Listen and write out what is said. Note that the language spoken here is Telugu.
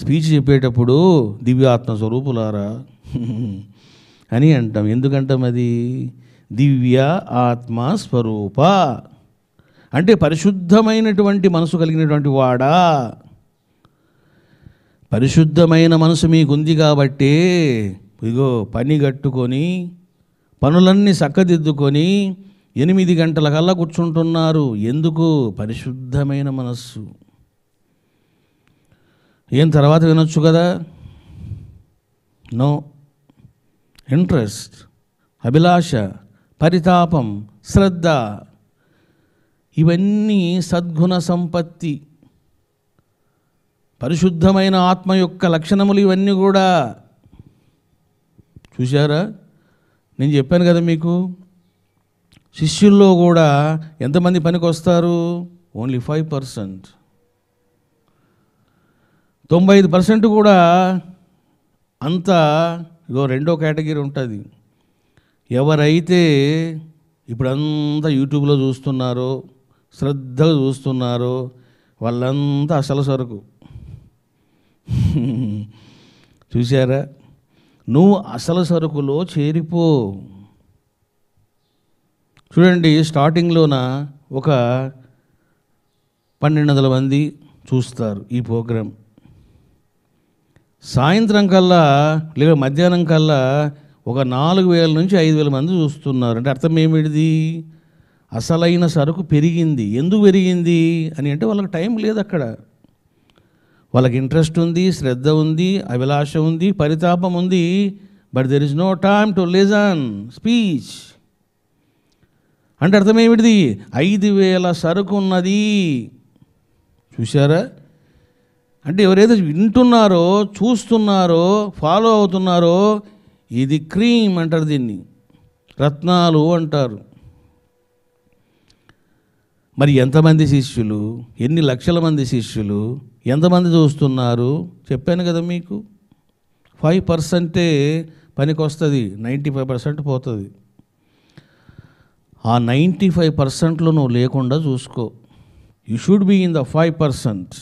స్పీచ్ చెప్పేటప్పుడు దివ్యాత్మ స్వరూపులారా అని అంటాం ఎందుకంటాం అది దివ్య ఆత్మ స్వరూప అంటే పరిశుద్ధమైనటువంటి మనసు కలిగినటువంటి వాడా పరిశుద్ధమైన మనసు మీకుంది కాబట్టి ఇగో పని కట్టుకొని పనులన్నీ చక్కదిద్దుకొని ఎనిమిది గంటల కల్లా కూర్చుంటున్నారు ఎందుకు పరిశుద్ధమైన మనస్సు ఏం తర్వాత వినొచ్చు కదా నో ఇంట్రెస్ట్ అభిలాష పరితాపం శ్రద్ధ ఇవన్నీ సద్గుణ సంపత్తి పరిశుద్ధమైన ఆత్మ యొక్క లక్షణములు ఇవన్నీ కూడా చూశారా నేను చెప్పాను కదా మీకు శిష్యుల్లో కూడా ఎంతమంది పనికి వస్తారు ఓన్లీ ఫైవ్ పర్సెంట్ తొంభై ఐదు పర్సెంట్ కూడా అంతా ఇదో రెండో కేటగిరీ ఉంటుంది ఎవరైతే ఇప్పుడంతా యూట్యూబ్లో చూస్తున్నారో శ్రద్ధగా చూస్తున్నారో వాళ్ళంతా అసలు సరుకు చూసారా నువ్వు అసలు సరుకులో చేరిపో చూడండి స్టార్టింగ్లోన ఒక పన్నెండు వందల మంది చూస్తారు ఈ ప్రోగ్రాం సాయంత్రం కల్లా లేదా మధ్యాహ్నం కల్లా ఒక నాలుగు వేల నుంచి ఐదు వేల మంది చూస్తున్నారు అంటే అర్థం ఏమిటిది అసలైన సరుకు పెరిగింది ఎందుకు పెరిగింది అని అంటే వాళ్ళకి టైం లేదు అక్కడ వాళ్ళకి ఇంట్రెస్ట్ ఉంది శ్రద్ధ ఉంది అభిలాష ఉంది పరితాపం ఉంది but there is no time to listen speech అంటే అర్థం ఏమిటిది ఐదు వేల సరుకు ఉన్నది చూసారా అంటే ఎవరైతే వింటున్నారో చూస్తున్నారో ఫాలో అవుతున్నారో ఇది క్రీమ్ అంటారు దీన్ని రత్నాలు అంటారు మరి ఎంతమంది శిష్యులు ఎన్ని లక్షల మంది శిష్యులు ఎంతమంది చూస్తున్నారు చెప్పాను కదా మీకు ఫైవ్ పర్సెంటే పనికి వస్తుంది నైంటీ ఫైవ్ పర్సెంట్ పోతుంది ఆ నైంటీ ఫైవ్ పర్సెంట్లో నువ్వు లేకుండా చూసుకో you should be in the five percent